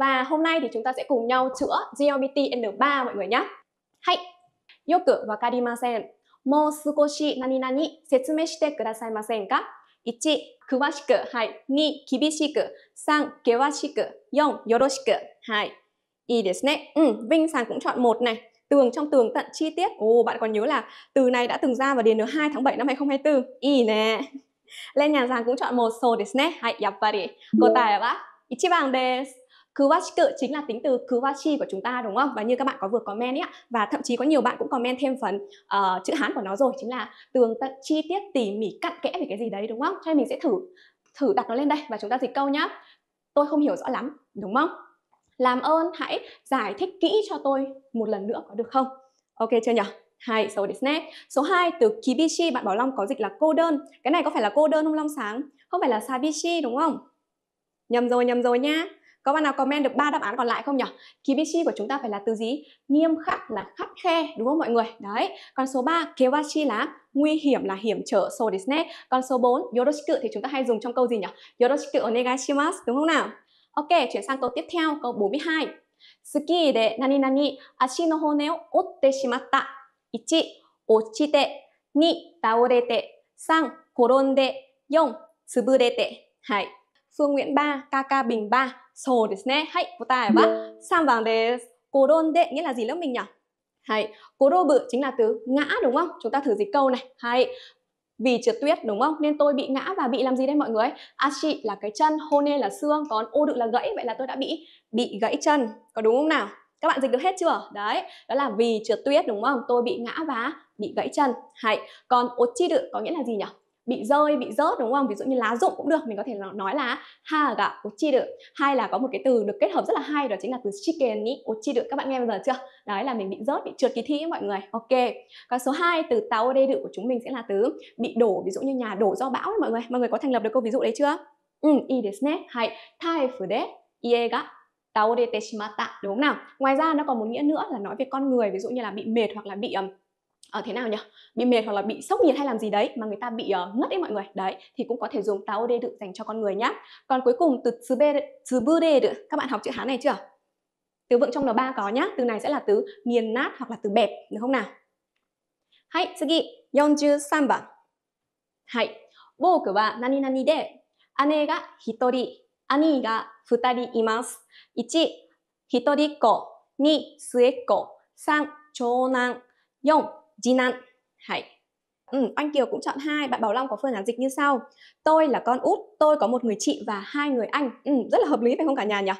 Và hôm nay thì chúng ta sẽ cùng nhau chữa GLBTN3 mọi người nhé. Hay, yoku wakarimasen. Mo sukoshi nani nani setsume shite kudasai masen ka? 1. 詳しく。はい。2. 厳しく。3. 険しく。4. よろしく。はい。いいですね。Ừ, Vinh Sàn cũng chọn một này. Tường trong tường tận chi tiết. Ồ, bạn còn nhớ là từ này đã từng ra vào điền được 2 tháng 7 năm 2024. Ý nè. Lên nhà Sàn cũng chọn một So hai, à số ですね。はい、やっぱり。答えは1番です。Kuwachiku chính là tính từ Kuwachi của chúng ta đúng không? Và như các bạn có vừa comment ấy và thậm chí có nhiều bạn cũng comment thêm phần uh, chữ Hán của nó rồi chính là tường tận chi tiết tỉ mỉ cặn kẽ về cái gì đấy đúng không? Cho nên mình sẽ thử thử đặt nó lên đây và chúng ta dịch câu nhá. Tôi không hiểu rõ lắm, đúng không? Làm ơn hãy giải thích kỹ cho tôi một lần nữa có được không? Ok chưa nhỉ? Hai, số so ne. Số 2 từ kibishi bạn Bảo Long có dịch là cô đơn. Cái này có phải là cô đơn không Long Sáng? Không phải là sabishi đúng không? Nhầm rồi, nhầm rồi nha có bạn nào comment được ba đáp án còn lại không nhỉ kibishi của chúng ta phải là từ gì nghiêm khắc là khắt khe đúng không mọi người đấy còn số 3 kewashi là nguy hiểm là hiểm trở so desne còn số 4 yoroshiku thì chúng ta hay dùng trong câu gì nhỉ yoroshiku onegai shimasu đúng không nào ok chuyển sang câu tiếp theo câu 42 ski de nani nani ashi no hone o otte shimatta 1 ochite 2 taorete 3 koronde 4 tsuburete Hai. Phương Nguyễn 3, KK Bình 3そうですね。はい、答えは3番です。Cố đôn đệ nghĩa là gì lớp mình nhỉ? Hay, cố đô bự chính là từ ngã đúng không? Chúng ta thử dịch câu này. Hay, vì trượt tuyết đúng không? Nên tôi bị ngã và bị làm gì đây mọi người? Ashi là cái chân, hone là xương, còn ô đự là gãy, vậy là tôi đã bị bị gãy chân. Có đúng không nào? Các bạn dịch được hết chưa? Đấy, đó là vì trượt tuyết đúng không? Tôi bị ngã và bị gãy chân. Hay, còn ochi đự có nghĩa là gì nhỉ? bị rơi bị rớt đúng không ví dụ như lá rụng cũng được mình có thể nói là ha gà được hay là có một cái từ được kết hợp rất là hay đó chính là từ chicken ni được các bạn nghe bây giờ chưa đấy là mình bị rớt bị trượt kỳ thi mọi người ok còn số 2 từ tao đê đự của chúng mình sẽ là từ bị đổ ví dụ như nhà đổ do bão mọi người mọi người có thành lập được câu ví dụ đấy chưa ừ i desu ne hay taifu de ie ga tao đê teshimata đúng không nào ngoài ra nó còn một nghĩa nữa là nói về con người ví dụ như là bị mệt hoặc là bị um, ở ờ, thế nào nhỉ bị mệt hoặc là bị sốc nhiệt hay làm gì đấy mà người ta bị uh, ngất ấy mọi người đấy thì cũng có thể dùng táo đê được dành cho con người nhá còn cuối cùng từ từ bê từ bư đê được các bạn học chữ hán này chưa từ vựng trong n ba có nhá từ này sẽ là từ nghiền nát hoặc là từ bẹp được không nào hãy sugi yonju samba hãy bố của bạn nani nani de ane ga hitori ani ga futari imasu ichi hitori ko ni sue ko san chou nan 4次男 hãy Ừ, anh Kiều cũng chọn hai bạn Bảo Long có phương án dịch như sau tôi là con út tôi có một người chị và hai người anh ừ, rất là hợp lý phải không cả nhà nhỉ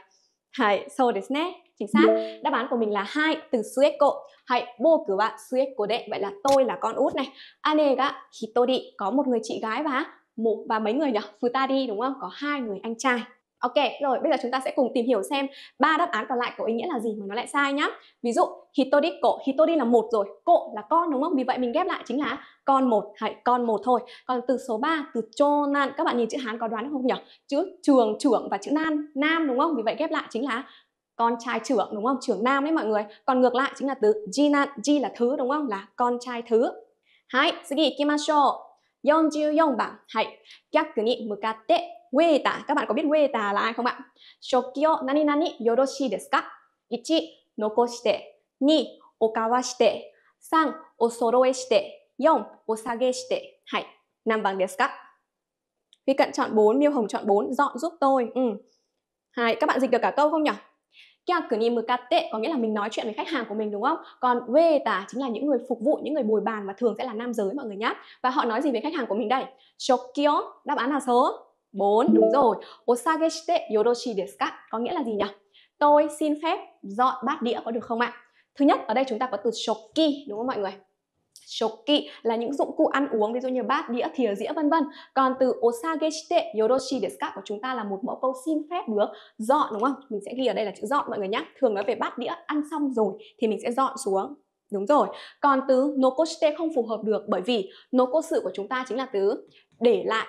hãy so desu ne chính xác đáp án của mình là hai từ sueko hãy bô cử bạn sueko đệ vậy là tôi là con út này ane ga hitori có một người chị gái và một và mấy người nhỉ futari đúng không có hai người anh trai Ok, rồi bây giờ chúng ta sẽ cùng tìm hiểu xem ba đáp án còn lại có ý nghĩa là gì mà nó lại sai nhá. Ví dụ hitori cổ, hitori là một rồi, cổ là con đúng không? Vì vậy mình ghép lại chính là con một, hãy con một thôi. Còn từ số 3 từ chonan, các bạn nhìn chữ Hán có đoán được không nhỉ? Chữ trường, trưởng và chữ nan, nam đúng không? Vì vậy ghép lại chính là con trai trưởng đúng không? Trưởng nam đấy mọi người. Còn ngược lại chính là từ jinan, ji là thứ đúng không? Là con trai thứ. Hai, sugi ikimashou. 44番。はい。逆に向かって Weta, các bạn có biết Weta là ai không ạ? Shokyo nani nani yoroshi desu ka? 1. Nokoshite 2. Okawashite 3. Osoroeshite 4. Osageshite Hai, Nam bằng desu ka? Huy Cận chọn 4, Miêu Hồng chọn 4, dọn giúp tôi. Ừ. Hai, các bạn dịch được cả câu không nhỉ? Kyaku ni mukatte có nghĩa là mình nói chuyện với khách hàng của mình đúng không? Còn weta chính là những người phục vụ, những người bồi bàn và thường sẽ là nam giới mọi người nhé. Và họ nói gì với khách hàng của mình đây? Shokyo, đáp án là số 4 đúng rồi. Osageshite yoroshi desu ka? Có nghĩa là gì nhỉ? Tôi xin phép dọn bát đĩa có được không ạ? Thứ nhất, ở đây chúng ta có từ shoki đúng không mọi người? shoki là những dụng cụ ăn uống ví dụ như bát, đĩa, thìa, dĩa vân vân. Còn từ osageshite yoroshi desu ka của chúng ta là một mẫu câu xin phép được dọn đúng không? Mình sẽ ghi ở đây là chữ dọn mọi người nhé. Thường nói về bát đĩa ăn xong rồi thì mình sẽ dọn xuống. Đúng rồi. Còn từ nokoshite không phù hợp được bởi vì nokosu của chúng ta chính là từ để lại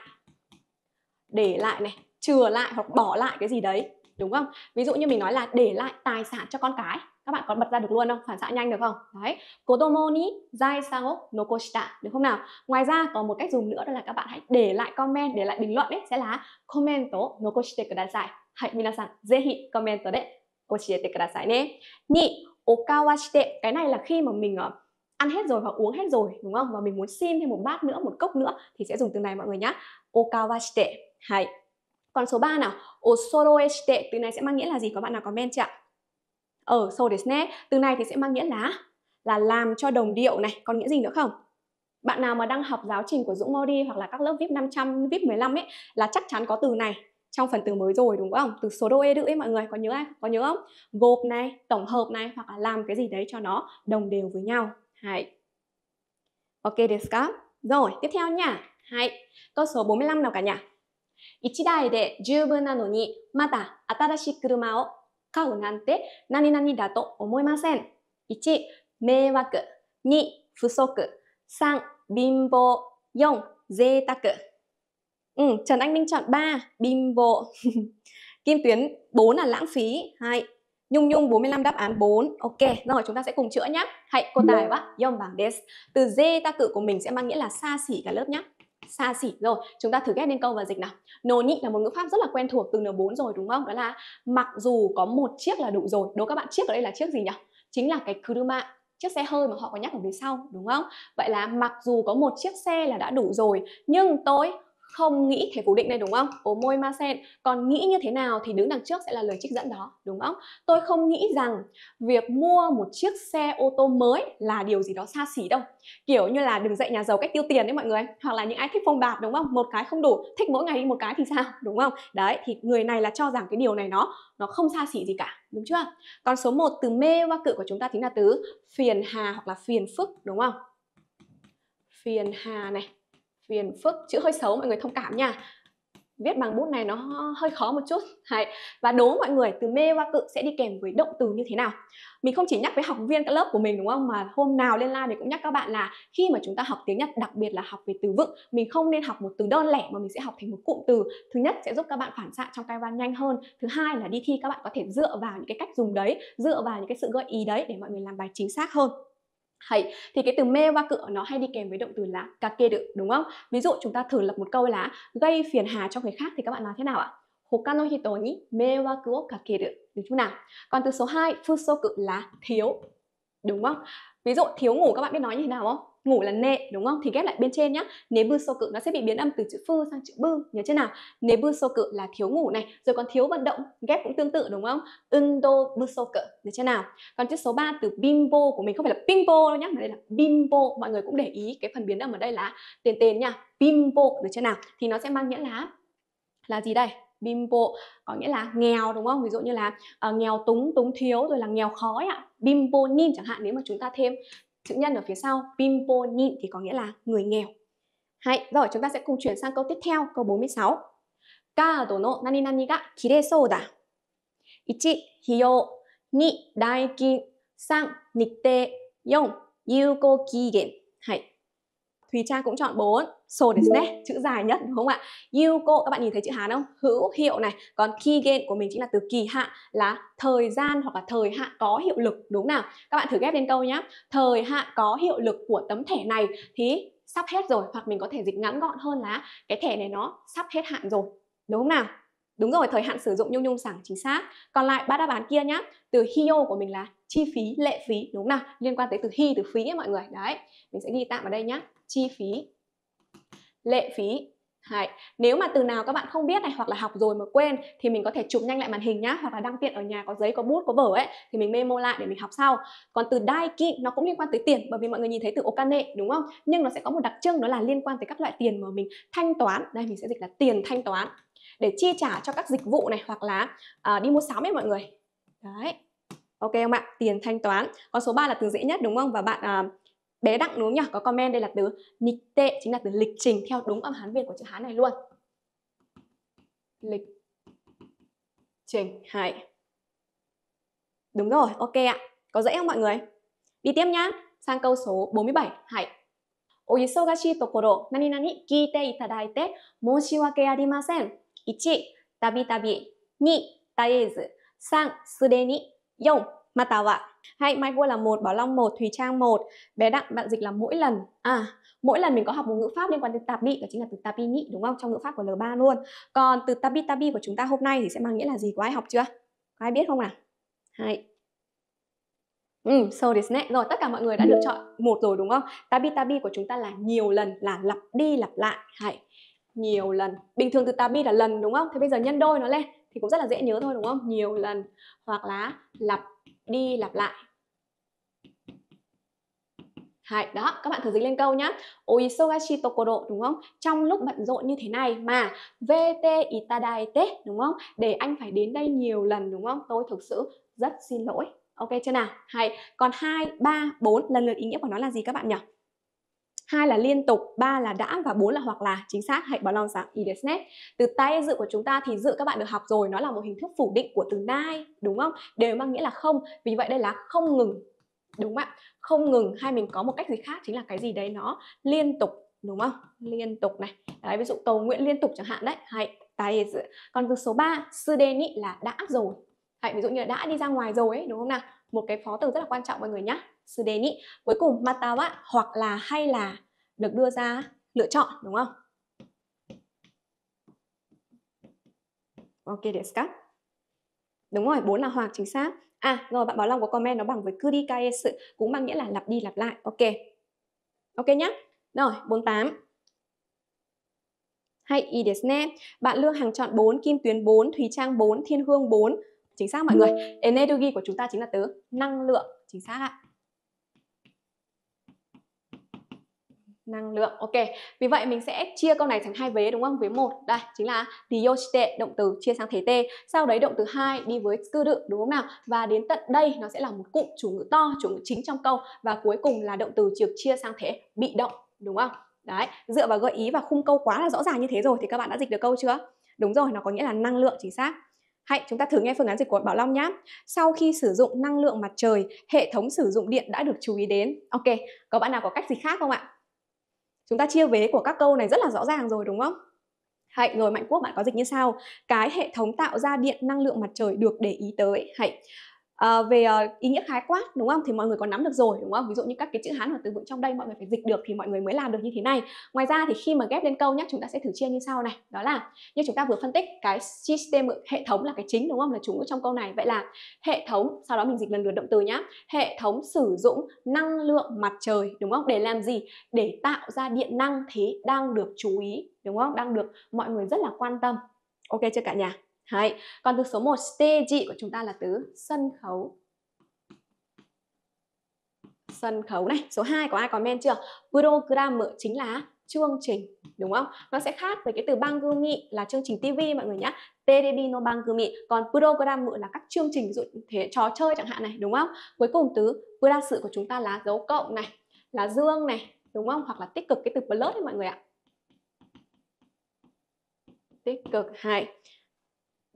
để lại này chừa lại hoặc bỏ lại cái gì đấy đúng không ví dụ như mình nói là để lại tài sản cho con cái các bạn có bật ra được luôn không phản xạ nhanh được không đấy kodomo ni zai sao nokoshita được không nào ngoài ra có một cách dùng nữa đó là các bạn hãy để lại comment để lại bình luận ấy sẽ là comment nokoshite kudasai hãy minasan zehi commento de oshiete kudasai ne ni okawashite cái này là khi mà mình uh, ăn hết rồi và uống hết rồi đúng không và mình muốn xin thêm một bát nữa một cốc nữa thì sẽ dùng từ này mọi người nhá okawashite hay. Còn số 3 nào, osoro eshite, từ này sẽ mang nghĩa là gì? Có bạn nào comment chưa ạ? Ở so desne, từ này thì sẽ mang nghĩa là là làm cho đồng điệu này, còn nghĩa gì nữa không? Bạn nào mà đang học giáo trình của Dũng Modi hoặc là các lớp VIP 500, VIP 15 ấy là chắc chắn có từ này trong phần từ mới rồi đúng không? Từ số đôi edu ấy mọi người có nhớ ai Có nhớ không? Gộp này, tổng hợp này hoặc là làm cái gì đấy cho nó đồng đều với nhau. Hay. Ok desu ka? Rồi, tiếp theo nha. Hay. Câu số 45 nào cả nhà? 1台で十分なのに、まだ新しい車を買うなんて何々だと思いません。1、迷惑。2、不足。3, bim bộ. 4, dê tắc. Ừ, Trần Anh Minh chọn 3, bim bộ. Kim Tuyến 4 là lãng phí. 2, Nhung Nhung 45 đáp án 4. Ok, rồi chúng ta sẽ cùng chữa nhé. Hãy cô tài quá, yong bảng des. Từ dê ta cự của mình sẽ mang nghĩa là xa xỉ cả lớp nhé xa xỉ rồi chúng ta thử ghép lên câu và dịch nào nồ nhị là một ngữ pháp rất là quen thuộc từ n4 rồi đúng không đó là mặc dù có một chiếc là đủ rồi đố các bạn chiếc ở đây là chiếc gì nhỉ chính là cái kuruma chiếc xe hơi mà họ có nhắc ở phía sau đúng không vậy là mặc dù có một chiếc xe là đã đủ rồi nhưng tôi không nghĩ thế cố định này đúng không? Ố môi ma sen. Còn nghĩ như thế nào thì đứng đằng trước sẽ là lời trích dẫn đó, đúng không? Tôi không nghĩ rằng việc mua một chiếc xe ô tô mới là điều gì đó xa xỉ đâu. Kiểu như là đừng dạy nhà giàu cách tiêu tiền đấy mọi người. Hoặc là những ai thích phong bạc đúng không? Một cái không đủ, thích mỗi ngày đi một cái thì sao, đúng không? Đấy thì người này là cho rằng cái điều này nó nó không xa xỉ gì cả, đúng chưa? Còn số 1 từ mê hoa cự của chúng ta chính là từ phiền hà hoặc là phiền phức đúng không? Phiền hà này phiền phức chữ hơi xấu mọi người thông cảm nha viết bằng bút này nó hơi khó một chút hay và đố mọi người từ mê hoa cự sẽ đi kèm với động từ như thế nào mình không chỉ nhắc với học viên các lớp của mình đúng không mà hôm nào lên live mình cũng nhắc các bạn là khi mà chúng ta học tiếng nhật đặc biệt là học về từ vựng mình không nên học một từ đơn lẻ mà mình sẽ học thành một cụm từ thứ nhất sẽ giúp các bạn phản xạ trong cai văn nhanh hơn thứ hai là đi thi các bạn có thể dựa vào những cái cách dùng đấy dựa vào những cái sự gợi ý đấy để mọi người làm bài chính xác hơn hay thì cái từ mê wa cự nó hay đi kèm với động từ là cà kê được đúng không ví dụ chúng ta thử lập một câu là gây phiền hà cho người khác thì các bạn nói thế nào ạ Hoka no hito ni meiwaku wo được đúng không nào còn từ số 2 fusoku là thiếu đúng không ví dụ thiếu ngủ các bạn biết nói như thế nào không ngủ là nệ đúng không thì ghép lại bên trên nhá nếu bư sô cự nó sẽ bị biến âm từ chữ phư sang chữ bư nhớ chưa nào nếu bư sô cự là thiếu ngủ này rồi còn thiếu vận động ghép cũng tương tự đúng không ưng đô bư sô cự nhớ chưa nào còn chữ số 3 từ bimbo của mình không phải là bimbo đâu nhá mà đây là bimbo mọi người cũng để ý cái phần biến âm ở đây là tên tên nha bimbo được chưa nào thì nó sẽ mang nghĩa là là gì đây bimbo có nghĩa là nghèo đúng không ví dụ như là uh, nghèo túng túng thiếu rồi là nghèo khó ạ bimbo nin chẳng hạn nếu mà chúng ta thêm chữ nhân ở phía sau pimponin thì có nghĩa là người nghèo Hay, rồi chúng ta sẽ cùng chuyển sang câu tiếp theo câu 46 Card no nani nani ga kireso da 1. 費用 2. 代金 3. 日程 4. 有効期限はい Thùy Trang cũng chọn 4 So desu ne, chữ dài nhất đúng không ạ? Yuko, các bạn nhìn thấy chữ Hán không? Hữu hiệu này, còn kigen của mình chính là từ kỳ hạn là thời gian hoặc là thời hạn có hiệu lực đúng nào? Các bạn thử ghép lên câu nhé. Thời hạn có hiệu lực của tấm thẻ này thì sắp hết rồi hoặc mình có thể dịch ngắn gọn hơn là cái thẻ này nó sắp hết hạn rồi. Đúng không nào? Đúng rồi, thời hạn sử dụng nhung nhung sẵn chính xác. Còn lại ba đáp án kia nhá. Từ hiyo của mình là chi phí, lệ phí đúng nào? Liên quan tới từ hi từ phí ấy mọi người. Đấy, mình sẽ ghi tạm vào đây nhá chi phí lệ phí Đấy. Nếu mà từ nào các bạn không biết này hoặc là học rồi mà quên thì mình có thể chụp nhanh lại màn hình nhá hoặc là đăng tiện ở nhà có giấy có bút có vở ấy thì mình memo lại để mình học sau. Còn từ daiki nó cũng liên quan tới tiền bởi vì mọi người nhìn thấy từ okane đúng không? Nhưng nó sẽ có một đặc trưng đó là liên quan tới các loại tiền mà mình thanh toán. Đây mình sẽ dịch là tiền thanh toán để chi trả cho các dịch vụ này hoặc là uh, đi mua sắm ấy mọi người. Đấy. Ok không ạ? Tiền thanh toán. Còn số 3 là từ dễ nhất đúng không? Và bạn uh, bé đặng đúng không nhỉ có comment đây là từ nịch tệ chính là từ lịch trình theo đúng âm hán việt của chữ hán này luôn lịch trình hãy đúng rồi ok ạ có dễ không mọi người đi tiếp nhá sang câu số 47 hãy お忙しいところ、何々聞いていただいて申し訳ありません。1、たびたび。2、絶えず。3、すでに。4、mà Tào ạ, hay Mai Vua là một, Bảo Long một, Thùy Trang một, bé Đặng bạn dịch là mỗi lần. À, mỗi lần mình có học một ngữ pháp liên quan đến tạp tabi đó chính là từ tabi nhị đúng không? Trong ngữ pháp của L3 luôn. Còn từ tabi tabi của chúng ta hôm nay thì sẽ mang nghĩa là gì? Có ai học chưa? Có ai biết không nào? Hay. Ừ, so this next. Rồi, tất cả mọi người đã được chọn một rồi đúng không? Tabi tabi của chúng ta là nhiều lần, là lặp đi lặp lại. Hay nhiều lần bình thường từ tabi là lần đúng không thế bây giờ nhân đôi nó lên thì cũng rất là dễ nhớ thôi đúng không nhiều lần hoặc là lặp đi lặp lại Hay đó, các bạn thử dịch lên câu nhá. Oisogashi tokoro đúng không? Trong lúc bận rộn như thế này mà VT itadaite đúng không? Để anh phải đến đây nhiều lần đúng không? Tôi thực sự rất xin lỗi. Ok chưa nào? Hay. Còn hai, ba, bốn lần lượt ý nghĩa của nó là gì các bạn nhỉ? hai là liên tục ba là đã và bốn là hoặc là chính xác hãy bảo lòng rằng y từ tay dự của chúng ta thì dự các bạn được học rồi nó là một hình thức phủ định của từ nay đúng không đều mang nghĩa là không vì vậy đây là không ngừng đúng không ạ không ngừng hay mình có một cách gì khác chính là cái gì đấy nó liên tục đúng không liên tục này đấy ví dụ cầu nguyện liên tục chẳng hạn đấy hãy tay dự còn từ số 3 sư đề nghị là đã rồi hãy ví dụ như là đã đi ra ngoài rồi ấy, đúng không nào một cái phó từ rất là quan trọng mọi người nhé sư Cuối cùng matawa hoặc là hay là được đưa ra lựa chọn đúng không? Ok desu ka? Đúng rồi, bốn là hoặc chính xác. À, rồi bạn Bảo Long có comment nó bằng với kurikae sự cũng bằng nghĩa là lặp đi lặp lại. Ok. Ok nhá. Rồi, 48. Hay ý desu ne. Bạn Lương hàng chọn 4, Kim Tuyến 4, thủy Trang 4, Thiên Hương 4. Chính xác mọi người. Energy của chúng ta chính là từ năng lượng. Chính xác ạ. năng lượng. Ok. Vì vậy mình sẽ chia câu này thành hai vế đúng không? Vế một, đây chính là diyoshite động từ chia sang thể t. Sau đấy động từ 2 đi với cư đự đúng không nào? Và đến tận đây nó sẽ là một cụm chủ ngữ to, chủ ngữ chính trong câu và cuối cùng là động từ trực chia sang thể bị động đúng không? Đấy, dựa vào gợi ý và khung câu quá là rõ ràng như thế rồi thì các bạn đã dịch được câu chưa? Đúng rồi, nó có nghĩa là năng lượng chính xác. Hãy chúng ta thử nghe phương án dịch của Bảo Long nhé. Sau khi sử dụng năng lượng mặt trời, hệ thống sử dụng điện đã được chú ý đến. Ok, có bạn nào có cách gì khác không ạ? chúng ta chia vế của các câu này rất là rõ ràng rồi đúng không Hãy rồi Mạnh Quốc bạn có dịch như sau Cái hệ thống tạo ra điện năng lượng mặt trời được để ý tới Hãy à, về ờ, ý nghĩa khái quát đúng không thì mọi người còn nắm được rồi đúng không ví dụ như các cái chữ hán hoặc từ vựng trong đây mọi người phải dịch được thì mọi người mới làm được như thế này ngoài ra thì khi mà ghép lên câu nhé chúng ta sẽ thử chia như sau này đó là như chúng ta vừa phân tích cái system hệ thống là cái chính đúng không là chủ ngữ trong câu này vậy là hệ thống sau đó mình dịch lần lượt động từ nhá hệ thống sử dụng năng lượng mặt trời đúng không để làm gì để tạo ra điện năng thế đang được chú ý đúng không đang được mọi người rất là quan tâm ok chưa cả nhà Đấy. Còn từ số 1 stage của chúng ta là từ sân khấu sân khấu này số 2 có ai comment chưa program chính là chương trình đúng không nó sẽ khác với cái từ bangumi là chương trình tv mọi người nhá. terebi no bangumi còn program là các chương trình ví dụ thế trò chơi chẳng hạn này đúng không cuối cùng từ ra sự của chúng ta là dấu cộng này là dương này đúng không hoặc là tích cực cái từ plus đấy mọi người ạ tích cực hay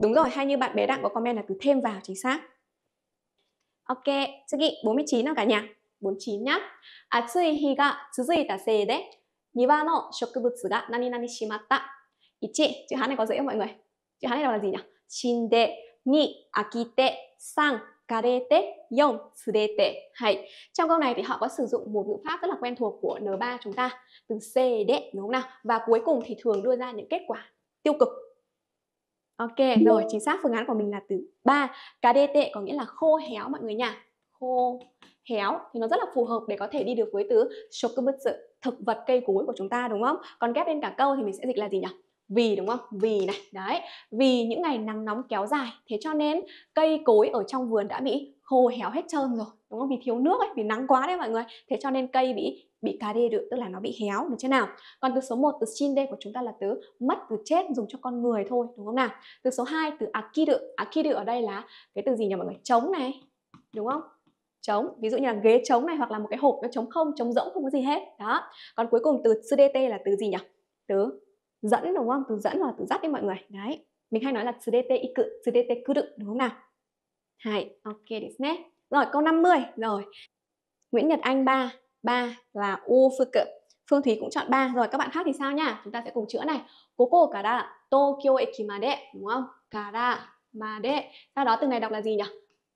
Đúng rồi, hay như bạn bé Đặng có comment là cứ thêm vào chính xác. OK, 저기 49 nào cả nhà? 49 nhá. de niwa no shokubutsu ga nani nani shimatta 1 chữ Hán này có dễ không mọi người? Chữ Hán này là gì nhỉ? Shinde, ni, akite, sang, karete, yon, sudete. Hay. Trong câu này thì họ có sử dụng một ngữ pháp rất là quen thuộc của N3 chúng ta, từ C d đúng không nào? Và cuối cùng thì thường đưa ra những kết quả tiêu cực Ok, rồi chính xác phương án của mình là từ 3 kdt có nghĩa là khô héo mọi người nha Khô héo thì nó rất là phù hợp để có thể đi được với từ shokubutsu Thực vật cây cối của chúng ta đúng không? Còn ghép lên cả câu thì mình sẽ dịch là gì nhỉ? Vì đúng không? Vì này, đấy Vì những ngày nắng nóng kéo dài Thế cho nên cây cối ở trong vườn đã bị khô héo hết trơn rồi Đúng không? Vì thiếu nước ấy, vì nắng quá đấy mọi người Thế cho nên cây bị bị cà đê được tức là nó bị héo được chưa nào còn từ số 1 từ shin đê của chúng ta là từ mất từ chết dùng cho con người thôi đúng không nào từ số 2 từ akiru akiru ở đây là cái từ gì nhỉ mọi người trống này đúng không trống ví dụ như là ghế trống này hoặc là một cái hộp nó trống không trống rỗng không có gì hết đó còn cuối cùng từ sudete là từ gì nhỉ từ dẫn đúng không từ dẫn hoặc từ dắt đấy mọi người đấy mình hay nói là sudete iku sudete kuru đúng không nào hay ok ですね rồi câu 50 rồi Nguyễn Nhật Anh 3 3 là U phương Phương Thúy cũng chọn 3 rồi các bạn khác thì sao nha? Chúng ta sẽ cùng chữa này. Koko kara Tokyo ekimade đúng không? Kara made. Sau đó từ này đọc là gì nhỉ?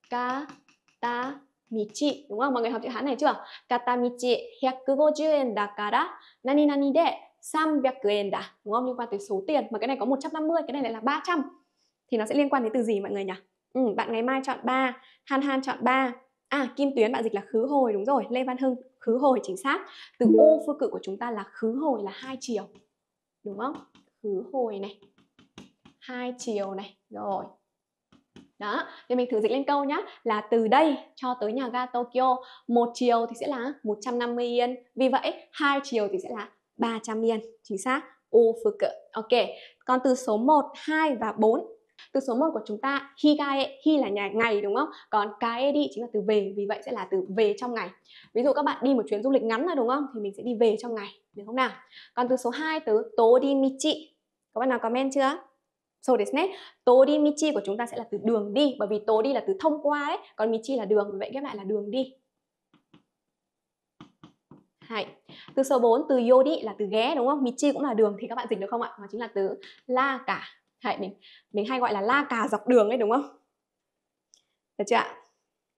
Kata michi đúng không? Mọi người học chữ Hán này chưa? Kata michi 150 yen da kara nani nani de 300 yen da đúng không? Liên quan tới số tiền mà cái này có 150, cái này lại là 300. Thì nó sẽ liên quan đến từ gì mọi người nhỉ? Ừ, bạn ngày mai chọn 3, Han Han chọn 3. À Kim Tuyến bạn dịch là khứ hồi đúng rồi, Lê Văn Hưng khứ hồi chính xác từ ừ. ô phương cự của chúng ta là khứ hồi là hai chiều đúng không khứ hồi này hai chiều này rồi đó thì mình thử dịch lên câu nhá là từ đây cho tới nhà ga Tokyo một chiều thì sẽ là 150 yên vì vậy hai chiều thì sẽ là 300 yên chính xác ô phương cự ok còn từ số 1, 2 và 4 từ số 1 của chúng ta higae hi là nhà ngày đúng không còn kae đi chính là từ về vì vậy sẽ là từ về trong ngày ví dụ các bạn đi một chuyến du lịch ngắn rồi đúng không thì mình sẽ đi về trong ngày được không nào còn từ số 2 tới torimichi các bạn nào comment chưa So desu ne. Tori michi của chúng ta sẽ là từ đường đi bởi vì tori là từ thông qua đấy, còn michi là đường, vậy ghép lại là đường đi. Hay. Từ số 4 từ yodi là từ ghé đúng không? Michi cũng là đường thì các bạn dịch được không ạ? Nó chính là từ la cả hãy mình, mình hay gọi là la cà dọc đường ấy đúng không? Được chưa ạ?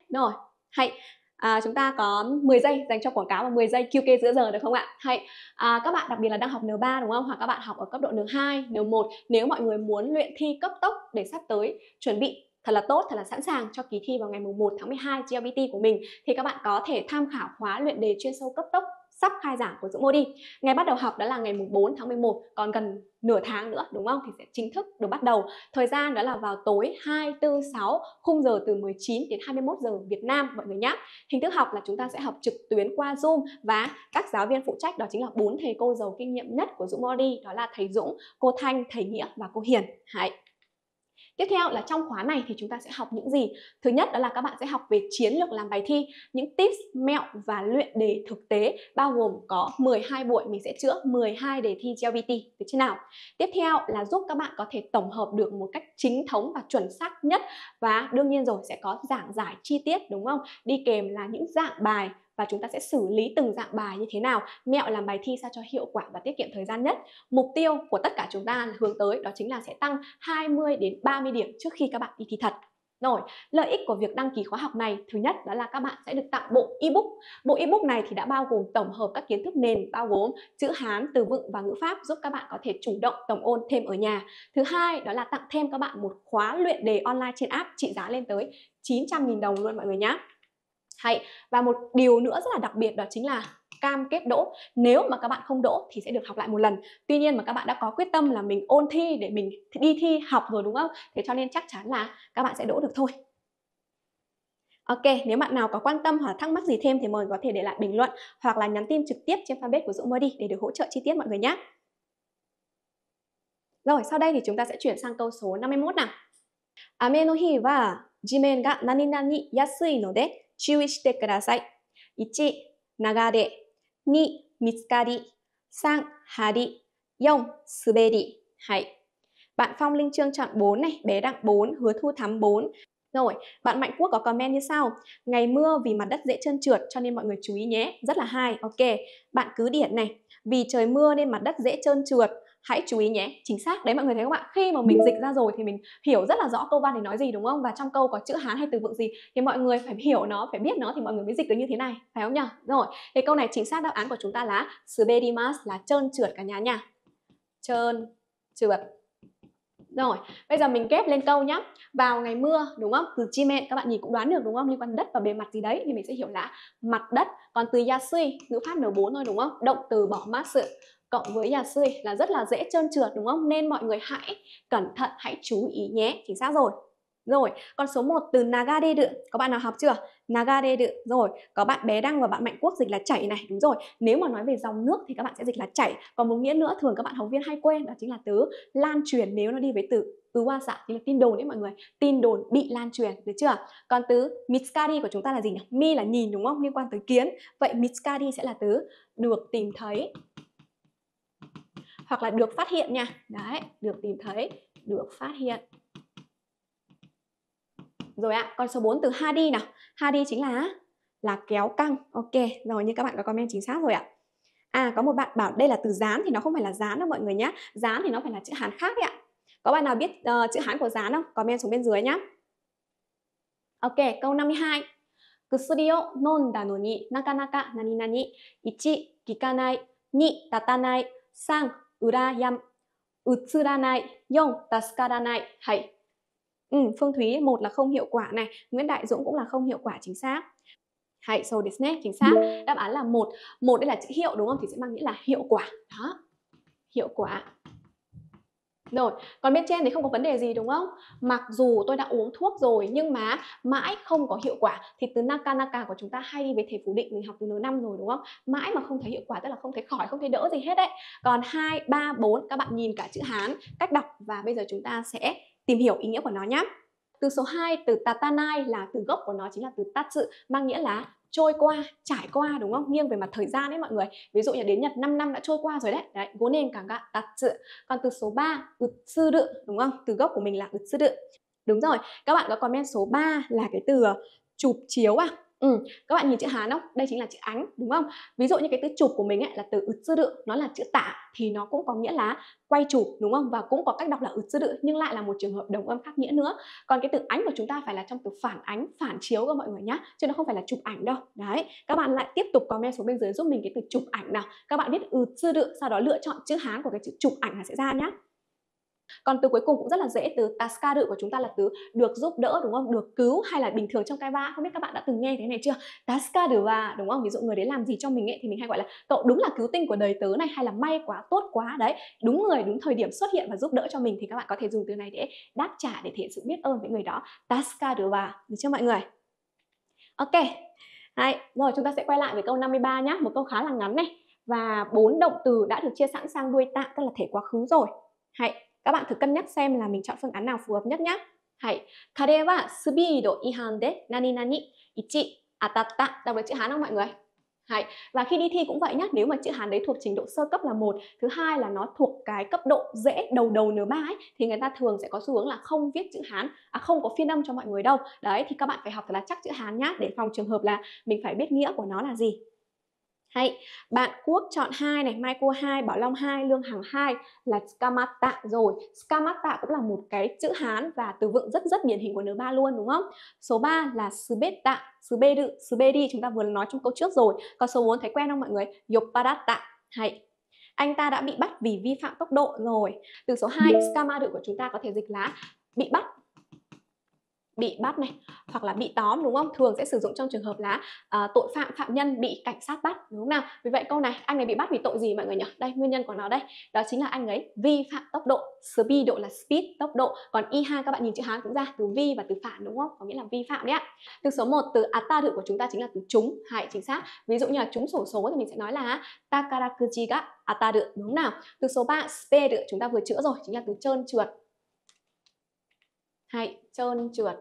rồi, hãy à, chúng ta có 10 giây dành cho quảng cáo và 10 giây QK giữa giờ được không ạ? hãy à, các bạn đặc biệt là đang học N3 đúng không? Hoặc các bạn học ở cấp độ N2, N1 nếu mọi người muốn luyện thi cấp tốc để sắp tới chuẩn bị thật là tốt, thật là sẵn sàng cho kỳ thi vào ngày 1 tháng 12 GLBT của mình thì các bạn có thể tham khảo khóa luyện đề chuyên sâu cấp tốc sắp khai giảng của Dũng Modi. Ngày bắt đầu học đó là ngày mùng 4 tháng 11, còn gần nửa tháng nữa đúng không thì sẽ chính thức được bắt đầu. Thời gian đó là vào tối 246, khung giờ từ 19 đến 21 giờ Việt Nam mọi người nhé. Hình thức học là chúng ta sẽ học trực tuyến qua Zoom và các giáo viên phụ trách đó chính là bốn thầy cô giàu kinh nghiệm nhất của Dũng Modi đó là thầy Dũng, cô Thanh, thầy Nghĩa và cô Hiền. Hãy Tiếp theo là trong khóa này thì chúng ta sẽ học những gì? Thứ nhất đó là các bạn sẽ học về chiến lược làm bài thi, những tips, mẹo và luyện đề thực tế bao gồm có 12 buổi mình sẽ chữa 12 đề thi GLBT được chưa nào? Tiếp theo là giúp các bạn có thể tổng hợp được một cách chính thống và chuẩn xác nhất và đương nhiên rồi sẽ có giảng giải chi tiết đúng không? Đi kèm là những dạng bài và chúng ta sẽ xử lý từng dạng bài như thế nào mẹo làm bài thi sao cho hiệu quả và tiết kiệm thời gian nhất mục tiêu của tất cả chúng ta hướng tới đó chính là sẽ tăng 20 đến 30 điểm trước khi các bạn đi thi thật rồi, lợi ích của việc đăng ký khóa học này thứ nhất đó là các bạn sẽ được tặng bộ ebook. Bộ ebook này thì đã bao gồm tổng hợp các kiến thức nền bao gồm chữ Hán, từ vựng và ngữ pháp giúp các bạn có thể chủ động tổng ôn thêm ở nhà. Thứ hai đó là tặng thêm các bạn một khóa luyện đề online trên app trị giá lên tới 900.000 đồng luôn mọi người nhé chạy và một điều nữa rất là đặc biệt đó chính là cam kết đỗ nếu mà các bạn không đỗ thì sẽ được học lại một lần tuy nhiên mà các bạn đã có quyết tâm là mình ôn thi để mình đi thi học rồi đúng không thế cho nên chắc chắn là các bạn sẽ đỗ được thôi Ok, nếu bạn nào có quan tâm hoặc thắc mắc gì thêm thì mời có thể để lại bình luận hoặc là nhắn tin trực tiếp trên fanpage của Dũng Mơ đi để được hỗ trợ chi tiết mọi người nhé. Rồi, sau đây thì chúng ta sẽ chuyển sang câu số 51 nào. Ame no hi wa jimen ga nani nani yasui no de 注意してください。1、流れ。2、見つかり。3、hà đi. 4, 滑り。Hay. Bạn Phong Linh Trương chọn 4 này, bé Đặng 4, hứa thu thắm 4. Rồi, bạn Mạnh Quốc có comment như sau. Ngày mưa vì mặt đất dễ trơn trượt cho nên mọi người chú ý nhé. Rất là hay. Ok, bạn cứ điển này. Vì trời mưa nên mặt đất dễ trơn trượt hãy chú ý nhé chính xác đấy mọi người thấy không ạ khi mà mình dịch ra rồi thì mình hiểu rất là rõ câu văn thì nói gì đúng không và trong câu có chữ hán hay từ vựng gì thì mọi người phải hiểu nó phải biết nó thì mọi người mới dịch được như thế này phải không nhỉ rồi thì câu này chính xác đáp án của chúng ta là subedimas là trơn trượt cả nhà nha trơn trượt rồi, bây giờ mình ghép lên câu nhá. Vào ngày mưa, đúng không? Từ chime các bạn nhìn cũng đoán được đúng không? Liên quan đất và bề mặt gì đấy thì mình sẽ hiểu là mặt đất. Còn từ yasui, ngữ pháp N4 thôi đúng không? Động từ bỏ mát sự cộng với nhà xuôi là rất là dễ trơn trượt đúng không? Nên mọi người hãy cẩn thận, hãy chú ý nhé. Chính xác rồi. Rồi, con số 1 từ nagade đự. Có bạn nào học chưa? Nagade đự. Rồi, có bạn bé đăng và bạn Mạnh Quốc dịch là chảy này, đúng rồi. Nếu mà nói về dòng nước thì các bạn sẽ dịch là chảy. Còn một nghĩa nữa thường các bạn học viên hay quên đó chính là từ lan truyền nếu nó đi với từ từ qua dạ thì là tin đồn đấy mọi người tin đồn bị lan truyền được chưa còn từ mitskari của chúng ta là gì nhỉ mi là nhìn đúng không liên quan tới kiến vậy mitskari sẽ là từ được tìm thấy hoặc là được phát hiện nha đấy được tìm thấy được phát hiện rồi ạ à, con số 4 từ Hadi nào Hadi chính là là kéo căng ok rồi như các bạn có comment chính xác rồi ạ à. à có một bạn bảo đây là từ dán thì nó không phải là dán đâu mọi người nhé dán thì nó phải là chữ hán khác đấy ạ à. có bạn nào biết uh, chữ hán của dán không comment xuống bên dưới nhé ok câu 52 Kusuri o nonda no ni nakanaka nani nani 1. Kikanai 2. Tatanai 3 ura yam utsuranai yong tasukaranai hay ừ, phương thúy một là không hiệu quả này nguyễn đại dũng cũng là không hiệu quả chính xác hay so desu ne chính xác đáp án là một một đây là chữ hiệu đúng không thì sẽ mang nghĩa là hiệu quả đó hiệu quả rồi, còn bên trên thì không có vấn đề gì đúng không? Mặc dù tôi đã uống thuốc rồi nhưng mà mãi không có hiệu quả thì từ naka naka của chúng ta hay đi về thể phủ định mình học từ nửa năm rồi đúng không? Mãi mà không thấy hiệu quả tức là không thấy khỏi, không thấy đỡ gì hết đấy. Còn 2 3 4 các bạn nhìn cả chữ Hán, cách đọc và bây giờ chúng ta sẽ tìm hiểu ý nghĩa của nó nhé. Từ số 2 từ tatanai là từ gốc của nó chính là từ tatsu mang nghĩa là trôi qua trải qua đúng không nghiêng về mặt thời gian đấy mọi người ví dụ như đến nhật 5 năm đã trôi qua rồi đấy đấy gố nền càng gạ tạt sự còn từ số 3 ụt sư đự đúng không từ gốc của mình là ụt sư đự đúng rồi các bạn có comment số 3 là cái từ ờ, chụp chiếu à Ừ, các bạn nhìn chữ Hán không? Đây chính là chữ ánh, đúng không? Ví dụ như cái từ chụp của mình ấy là từ ứt sư đự, nó là chữ tạ thì nó cũng có nghĩa là quay chụp đúng không? Và cũng có cách đọc là ứt sư đự nhưng lại là một trường hợp đồng âm khác nghĩa nữa. Còn cái từ ánh của chúng ta phải là trong từ phản ánh, phản chiếu các mọi người nhá, chứ nó không phải là chụp ảnh đâu. Đấy, các bạn lại tiếp tục comment xuống bên dưới giúp mình cái từ chụp ảnh nào. Các bạn biết ứt sư đự sau đó lựa chọn chữ Hán của cái chữ chụp ảnh là sẽ ra nhá còn từ cuối cùng cũng rất là dễ từ taskaru của chúng ta là từ được giúp đỡ đúng không được cứu hay là bình thường trong cái va không biết các bạn đã từng nghe thế này chưa taskaru va đúng không ví dụ người đấy làm gì cho mình ấy thì mình hay gọi là cậu đúng là cứu tinh của đời tớ này hay là may quá tốt quá đấy đúng người đúng thời điểm xuất hiện và giúp đỡ cho mình thì các bạn có thể dùng từ này để đáp trả để thể hiện sự biết ơn với người đó taskaru va được chưa mọi người ok Đấy, rồi chúng ta sẽ quay lại với câu 53 nhé, một câu khá là ngắn này và bốn động từ đã được chia sẵn sang đuôi tạm tức là thể quá khứ rồi. Hãy các bạn thử cân nhắc xem là mình chọn phương án nào phù hợp nhất nhé. Hãy Kare wa speedo ihan de nani nani ichi atatta Đọc được chữ Hán không mọi người? Hãy. Và khi đi thi cũng vậy nhé, nếu mà chữ Hán đấy thuộc trình độ sơ cấp là một, thứ hai là nó thuộc cái cấp độ dễ đầu đầu nửa ba ấy, thì người ta thường sẽ có xu hướng là không viết chữ Hán, à không có phiên âm cho mọi người đâu. Đấy thì các bạn phải học thật là chắc chữ Hán nhá để phòng trường hợp là mình phải biết nghĩa của nó là gì. Hay, bạn Quốc chọn 2 này, Mai Cua 2, Bảo Long 2, Lương hàng 2 là Skamata rồi. Skamata cũng là một cái chữ Hán và từ vựng rất rất điển hình của N3 luôn đúng không? Số 3 là subeta Sbedu, Sbedi chúng ta vừa nói trong câu trước rồi. Còn số 4 thấy quen không mọi người? Yopadatta. Hay, anh ta đã bị bắt vì vi phạm tốc độ rồi. Từ số 2, Skamadu của chúng ta có thể dịch là bị bắt bị bắt này hoặc là bị tóm đúng không thường sẽ sử dụng trong trường hợp là uh, tội phạm phạm nhân bị cảnh sát bắt đúng không nào vì vậy câu này anh này bị bắt vì tội gì mọi người nhỉ đây nguyên nhân của nó đây đó chính là anh ấy vi phạm tốc độ speed độ là speed tốc độ còn y hai các bạn nhìn chữ hán cũng ra từ vi và từ phạm đúng không có nghĩa là vi phạm đấy ạ từ số 1 từ ata thử của chúng ta chính là từ chúng hại chính xác ví dụ như là chúng sổ số thì mình sẽ nói là takarakuji ga ata được đúng không nào từ số 3 speed được chúng ta vừa chữa rồi chính là từ trơn trượt hay trơn trượt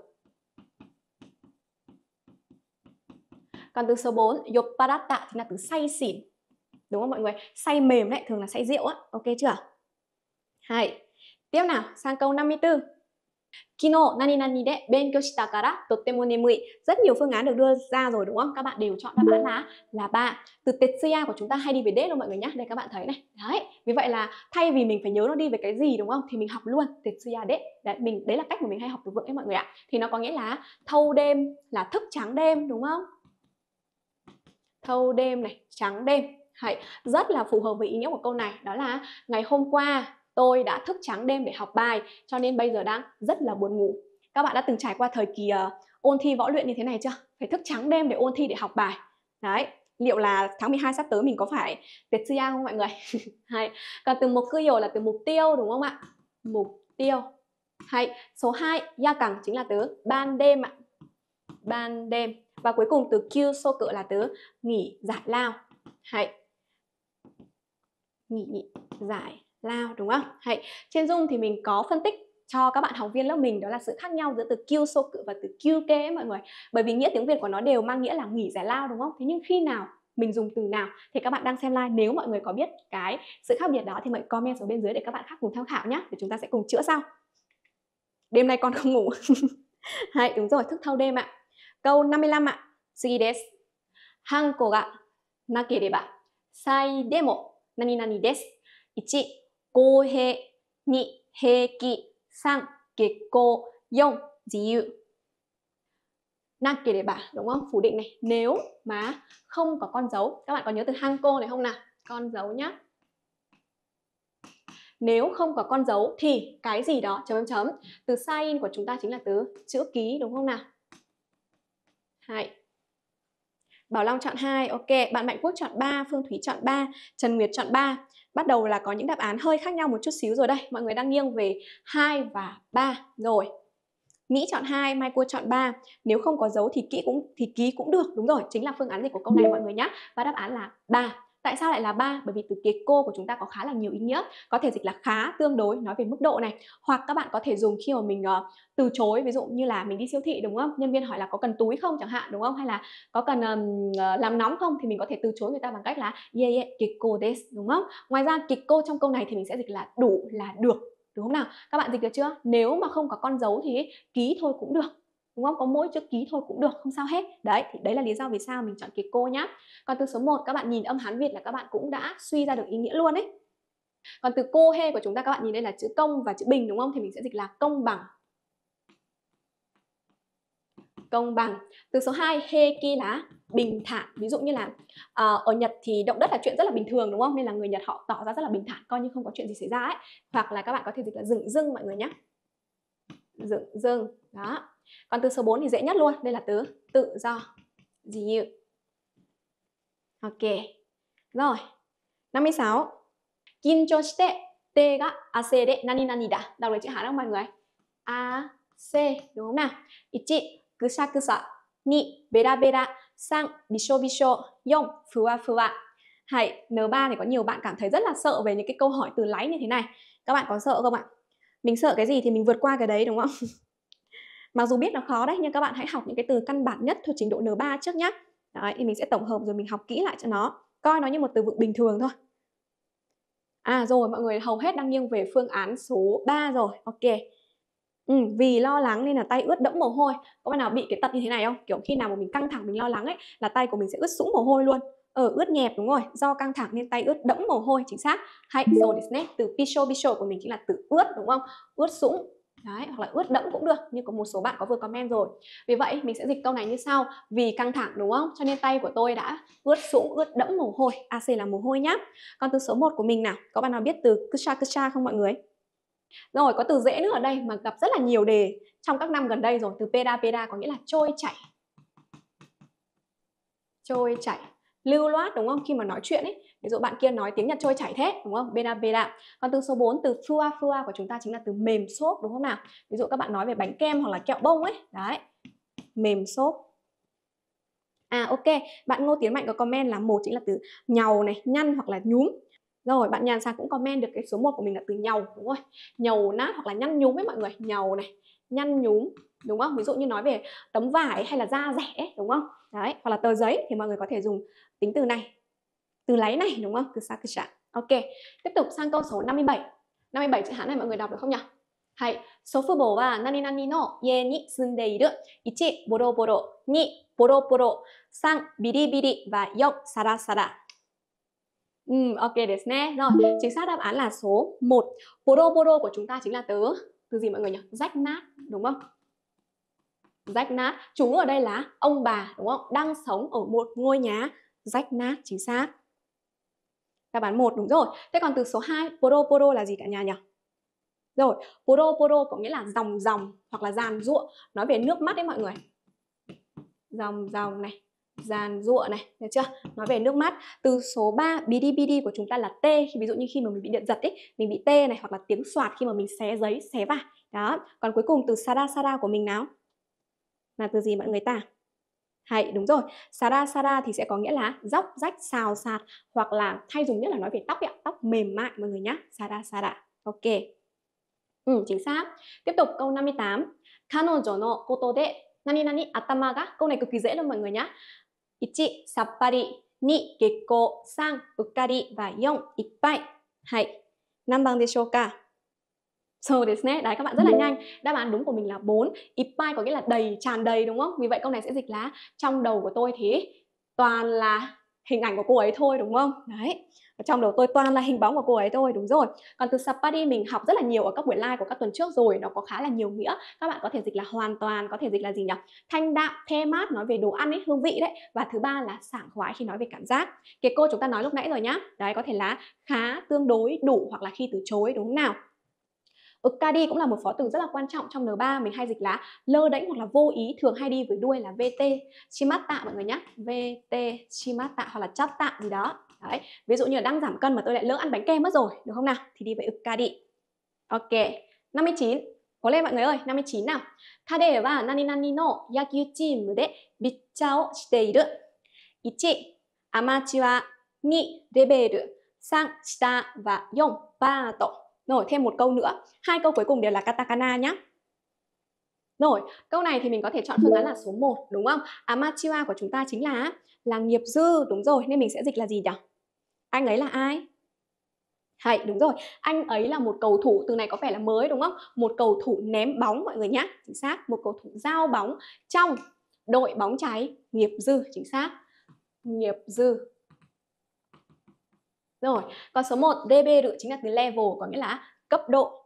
Còn từ số 4, yopparata thì là từ say xỉn. Đúng không mọi người? Say mềm đấy, thường là say rượu á. Ok chưa? Hay. Tiếp nào, sang câu 54. Kino nani nani de benkyou shita kara totemo nemui. Rất nhiều phương án được đưa ra rồi đúng không? Các bạn đều chọn đáp án là là ba. Từ tetsuya của chúng ta hay đi về đế luôn mọi người nhá. Đây các bạn thấy này. Đấy. Vì vậy là thay vì mình phải nhớ nó đi về cái gì đúng không? Thì mình học luôn tetsuya de. Đấy, mình đấy là cách mà mình hay học từ vựng ấy mọi người ạ. Thì nó có nghĩa là thâu đêm là thức trắng đêm đúng không? thâu đêm này trắng đêm hãy rất là phù hợp với ý nghĩa của câu này đó là ngày hôm qua tôi đã thức trắng đêm để học bài cho nên bây giờ đang rất là buồn ngủ các bạn đã từng trải qua thời kỳ uh, ôn thi võ luyện như thế này chưa phải thức trắng đêm để ôn thi để học bài đấy liệu là tháng 12 sắp tới mình có phải tuyệt sư không mọi người hay còn từ mục cư là từ mục tiêu đúng không ạ mục tiêu hay số 2 gia cẳng chính là từ ban đêm ạ ban đêm và cuối cùng từ kyu so cự là từ nghỉ giải lao hãy nghỉ giải lao đúng không hãy trên dung thì mình có phân tích cho các bạn học viên lớp mình đó là sự khác nhau giữa từ kêu sô cự và từ kêu kê ấy mọi người bởi vì nghĩa tiếng việt của nó đều mang nghĩa là nghỉ giải lao đúng không thế nhưng khi nào mình dùng từ nào thì các bạn đang xem live nếu mọi người có biết cái sự khác biệt đó thì mọi comment xuống bên dưới để các bạn khác cùng tham khảo nhé để chúng ta sẽ cùng chữa sau đêm nay con không ngủ hay đúng rồi thức thâu đêm ạ câu 55 ạ. Sugi desu. Hanko ga nakereba sai demo nani nani desu. 1. 公平 2. 平気 3. Kết cô 4. Dí dụ Na bả đúng không? Phủ định này Nếu mà không có con dấu Các bạn có nhớ từ hang cô này không nào? Con dấu nhá nếu không có con dấu thì cái gì đó chấm chấm từ sign của chúng ta chính là từ chữ ký đúng không nào 2. Bảo Long chọn 2, ok. Bạn Mạnh Quốc chọn 3, Phương Thúy chọn 3, Trần Nguyệt chọn 3. Bắt đầu là có những đáp án hơi khác nhau một chút xíu rồi đây. Mọi người đang nghiêng về 2 và 3 rồi. Mỹ chọn 2, Mai Cua chọn 3. Nếu không có dấu thì kỹ cũng thì ký cũng được. Đúng rồi, chính là phương án gì của câu này mọi người nhé. Và đáp án là 3. Tại sao lại là ba? Bởi vì từ cô của chúng ta có khá là nhiều ý nghĩa, có thể dịch là khá, tương đối nói về mức độ này. Hoặc các bạn có thể dùng khi mà mình uh, từ chối, ví dụ như là mình đi siêu thị đúng không? Nhân viên hỏi là có cần túi không chẳng hạn đúng không? Hay là có cần um, làm nóng không thì mình có thể từ chối người ta bằng cách là yeah, yeah gecko desu đúng không? Ngoài ra gecko trong câu này thì mình sẽ dịch là đủ là được đúng không nào? Các bạn dịch được chưa? Nếu mà không có con dấu thì ký thôi cũng được đúng không có mỗi chữ ký thôi cũng được không sao hết đấy thì đấy là lý do vì sao mình chọn cô nhá còn từ số 1 các bạn nhìn âm hán việt là các bạn cũng đã suy ra được ý nghĩa luôn ấy còn từ cô he của chúng ta các bạn nhìn đây là chữ công và chữ bình đúng không thì mình sẽ dịch là công bằng công bằng từ số 2 hê kia là bình thản ví dụ như là ờ, ở nhật thì động đất là chuyện rất là bình thường đúng không nên là người nhật họ tỏ ra rất là bình thản coi như không có chuyện gì xảy ra ấy hoặc là các bạn có thể dịch là dựng dưng mọi người nhé dựng dưng đó còn từ số 4 thì dễ nhất luôn, đây là từ tự do. 自由. gì Ok. Rồi. 56. Kinh cho shite te ga ase de nani nani da. Đọc lời chữ Hán không mọi người? Ase, đúng không nào? 1. Kusa kusa. 2. Bera bera. 3. Bisho bisho. 4. Fuwa fuwa. hãy N3 thì có nhiều bạn cảm thấy rất là sợ về những cái câu hỏi từ lái như thế này. Các bạn có sợ không ạ? Mình sợ cái gì thì mình vượt qua cái đấy đúng không? mặc dù biết nó khó đấy nhưng các bạn hãy học những cái từ căn bản nhất thuộc trình độ N3 trước nhá. đấy, thì mình sẽ tổng hợp rồi mình học kỹ lại cho nó coi nó như một từ vựng bình thường thôi À rồi, mọi người hầu hết đang nghiêng về phương án số 3 rồi. Ok. Ừ, vì lo lắng nên là tay ướt đẫm mồ hôi. Có bạn nào bị cái tật như thế này không? Kiểu khi nào mà mình căng thẳng mình lo lắng ấy là tay của mình sẽ ướt sũng mồ hôi luôn. Ờ ướt nhẹp đúng rồi, do căng thẳng nên tay ướt đẫm mồ hôi chính xác. Hãy rồi desu từ pisho pisho của mình chính là từ ướt đúng không? Ướt sũng, Đấy, hoặc là ướt đẫm cũng được như có một số bạn có vừa comment rồi vì vậy mình sẽ dịch câu này như sau vì căng thẳng đúng không cho nên tay của tôi đã ướt sũng ướt đẫm mồ hôi ac là mồ hôi nhá còn từ số 1 của mình nào có bạn nào biết từ kusha kusha không mọi người rồi có từ dễ nữa ở đây mà gặp rất là nhiều đề trong các năm gần đây rồi từ peda peda có nghĩa là trôi chảy trôi chảy lưu loát đúng không khi mà nói chuyện ấy ví dụ bạn kia nói tiếng nhật trôi chảy thế đúng không beda beda còn từ số 4 từ flua flua của chúng ta chính là từ mềm xốp đúng không nào ví dụ các bạn nói về bánh kem hoặc là kẹo bông ấy đấy mềm xốp À ok, bạn Ngô Tiến Mạnh có comment là một chính là từ nhàu này, nhăn hoặc là nhúm. Rồi, bạn Nhàn sang cũng comment được cái số 1 của mình là từ nhàu đúng rồi. Nhàu nát hoặc là nhăn nhúm ấy mọi người, nhàu này, nhăn nhúm đúng không? Ví dụ như nói về tấm vải hay là da rẻ đúng không? Đấy, hoặc là tờ giấy thì mọi người có thể dùng tính từ này từ lấy này đúng không? Từ sakisha. Ok, tiếp tục sang câu số 57. 57 chữ Hán này mọi người đọc được không nhỉ? ok 4、サラサラ。Ừ, ok ですね. Rồi, chính xác đáp án là số 1. boroboro của chúng ta chính là từ từ gì mọi người nhỉ? Rách nát, đúng không? Rách nát. Chủ ở đây là ông bà, đúng không? Đang sống ở một ngôi nhà rách nát, chính xác đáp án 1 đúng rồi. Thế còn từ số 2, poro poro là gì cả nhà nhỉ? Rồi, poro poro có nghĩa là dòng dòng hoặc là dàn ruộng, nói về nước mắt đấy mọi người. Dòng dòng này, dàn ruộng này, được chưa? Nói về nước mắt. Từ số 3, bidi bidi của chúng ta là tê. ví dụ như khi mà mình bị điện giật ấy, mình bị tê này hoặc là tiếng soạt khi mà mình xé giấy, xé vải. Đó, còn cuối cùng từ sada sada của mình nào? Là từ gì mọi người ta? hay đúng rồi sara sara thì sẽ có nghĩa là dốc rách xào sạt hoặc là thay dùng nhất là nói về tóc ạ tóc mềm mại mọi người nhá sara sara ok ừ chính xác tiếp tục câu 58 kanojo no koto de nani nani atama ga câu này cực kỳ dễ luôn mọi người nhá 1. sappari 2 gekko 3 và 4 Hai. いっぱいはい何番でしょうか So So ですね. Đấy các bạn rất là nhanh. Đáp án đúng của mình là 4. Ipai có nghĩa là đầy, tràn đầy đúng không? Vì vậy câu này sẽ dịch là trong đầu của tôi thì toàn là hình ảnh của cô ấy thôi đúng không? Đấy. trong đầu tôi toàn là hình bóng của cô ấy thôi, đúng rồi. Còn từ Sapadi mình học rất là nhiều ở các buổi live của các tuần trước rồi, nó có khá là nhiều nghĩa. Các bạn có thể dịch là hoàn toàn, có thể dịch là gì nhỉ? Thanh đạm, the mát nói về đồ ăn ấy, hương vị đấy. Và thứ ba là sảng khoái khi nói về cảm giác. Cái cô chúng ta nói lúc nãy rồi nhá. Đấy có thể là khá, tương đối, đủ hoặc là khi từ chối đúng không nào? Ocadi ừ, cũng là một phó từ rất là quan trọng trong N3 mình hay dịch là lơ đễnh hoặc là vô ý thường hay đi với đuôi là VT chimatta mọi người nhé VT chimatta hoặc là tạ gì đó Đấy. Ví dụ như là đang giảm cân mà tôi lại lỡ ăn bánh kem mất rồi Được không nào? Thì đi với Ocadi Ok 59 Cố lên mọi người ơi 59 nào Kade wa nani nani no yaku team de bitcha o shite iru 1. Amateur 2. Level 3. Shita và 4. パート rồi, thêm một câu nữa. Hai câu cuối cùng đều là katakana nhé Rồi, câu này thì mình có thể chọn phương án là số 1 đúng không? Amachiwa của chúng ta chính là là nghiệp dư đúng rồi nên mình sẽ dịch là gì nhỉ? Anh ấy là ai? Hay đúng rồi, anh ấy là một cầu thủ, từ này có vẻ là mới đúng không? Một cầu thủ ném bóng mọi người nhá, chính xác, một cầu thủ giao bóng trong đội bóng cháy, nghiệp dư chính xác. Nghiệp dư rồi, còn số 1 DB được chính là từ level có nghĩa là cấp độ.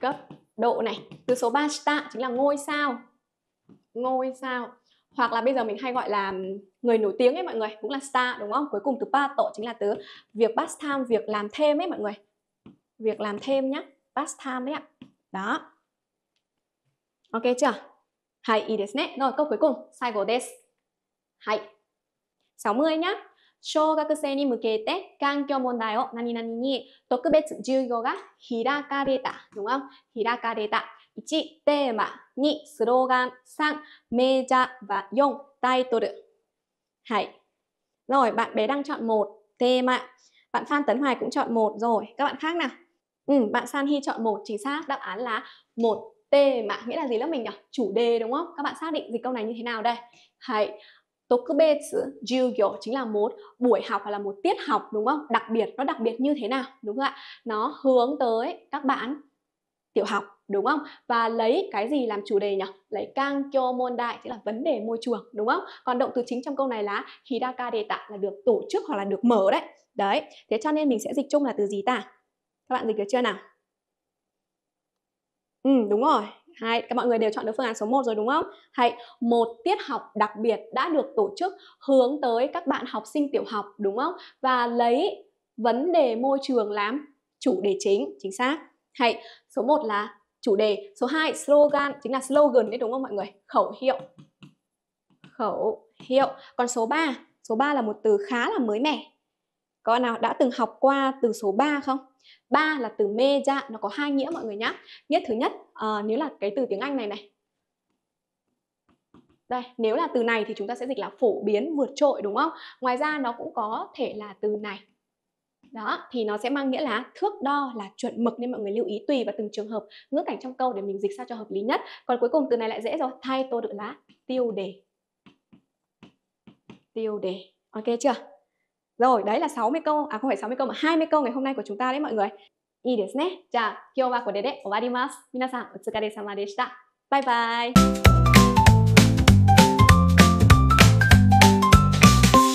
Cấp độ này, từ số 3 star chính là ngôi sao. Ngôi sao hoặc là bây giờ mình hay gọi là người nổi tiếng ấy mọi người cũng là star đúng không cuối cùng từ ba tổ chính là từ việc past time việc làm thêm ấy mọi người việc làm thêm nhá past time đấy ạ đó ok chưa hay ý rồi câu cuối cùng saigo desu hay 60 nhá 小学生に向けて環境問題を何々に特別授業が開かれた。đúng không? 開かれた。1、テーマ。2、スローガン。3、メジャー và 4、タイトル。Hay. Rồi, bạn bé đang chọn một tema. Bạn Phan Tấn Hoài cũng chọn một rồi. Các bạn khác nào? Ừ, bạn San Hy chọn một chính xác. Đáp án là một tema. Nghĩa là gì lớp mình nhỉ? Chủ đề đúng không? Các bạn xác định dịch câu này như thế nào đây? Hay. Tokubetsu Jiugyo chính là một buổi học hoặc là một tiết học đúng không? Đặc biệt, nó đặc biệt như thế nào đúng không ạ? Nó hướng tới các bạn tiểu học đúng không? Và lấy cái gì làm chủ đề nhỉ? Lấy Kang kankyo môn đại tức là vấn đề môi trường đúng không? Còn động từ chính trong câu này là hidaka deta là được tổ chức hoặc là được mở đấy. Đấy, thế cho nên mình sẽ dịch chung là từ gì ta? Các bạn dịch được chưa nào? Ừ, đúng rồi, hay, các mọi người đều chọn được phương án số 1 rồi đúng không? Hay, một tiết học đặc biệt đã được tổ chức hướng tới các bạn học sinh tiểu học đúng không? Và lấy vấn đề môi trường làm chủ đề chính, chính xác. Hay, số 1 là chủ đề, số 2 slogan chính là slogan đấy đúng không mọi người? Khẩu hiệu. Khẩu hiệu. Còn số 3, số 3 là một từ khá là mới mẻ. Có nào đã từng học qua từ số 3 không? ba là từ mê dạ nó có hai nghĩa mọi người nhá nghĩa thứ nhất uh, nếu là cái từ tiếng anh này này đây, nếu là từ này thì chúng ta sẽ dịch là phổ biến, vượt trội đúng không? Ngoài ra nó cũng có thể là từ này. Đó, thì nó sẽ mang nghĩa là thước đo là chuẩn mực nên mọi người lưu ý tùy vào từng trường hợp, ngữ cảnh trong câu để mình dịch sao cho hợp lý nhất. Còn cuối cùng từ này lại dễ rồi, thay tô được lá tiêu đề. Tiêu đề. Ok chưa? rồi đấy là 60 câu à không phải 60 câu mà 20 câu ngày hôm nay của chúng ta đấy mọi người いいですね。じゃあ、今日はこれで終わります。皆さん、お疲れ様でした。バイバイ。